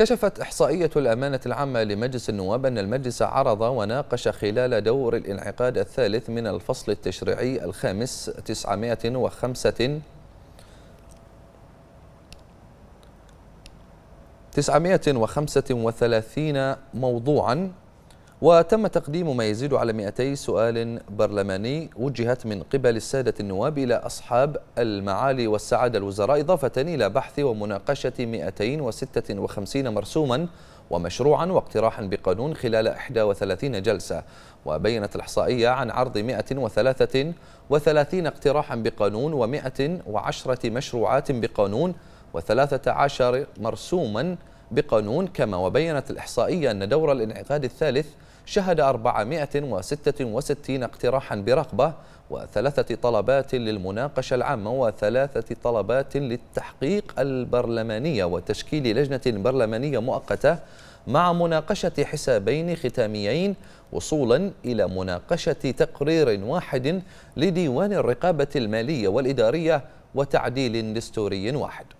كشفت إحصائية الأمانة العامة لمجلس النواب أن المجلس عرض وناقش خلال دور الانعقاد الثالث من الفصل التشريعي الخامس 905 935 موضوعا وتم تقديم ما يزيد على 200 سؤال برلماني وجهت من قبل السادة النواب إلى أصحاب المعالي والسعادة الوزراء إضافة إلى بحث ومناقشة 256 مرسوما ومشروعا واقتراحا بقانون خلال 31 جلسة وبينت الإحصائية عن عرض 133 اقتراحا بقانون و110 مشروعات بقانون و13 مرسوما بقانون كما وبينت الإحصائية أن دور الانعقاد الثالث شهد 466 اقتراحا برقبة وثلاثة طلبات للمناقشة العامة وثلاثة طلبات للتحقيق البرلمانية وتشكيل لجنة برلمانية مؤقتة مع مناقشة حسابين ختاميين وصولا إلى مناقشة تقرير واحد لديوان الرقابة المالية والإدارية وتعديل دستوري واحد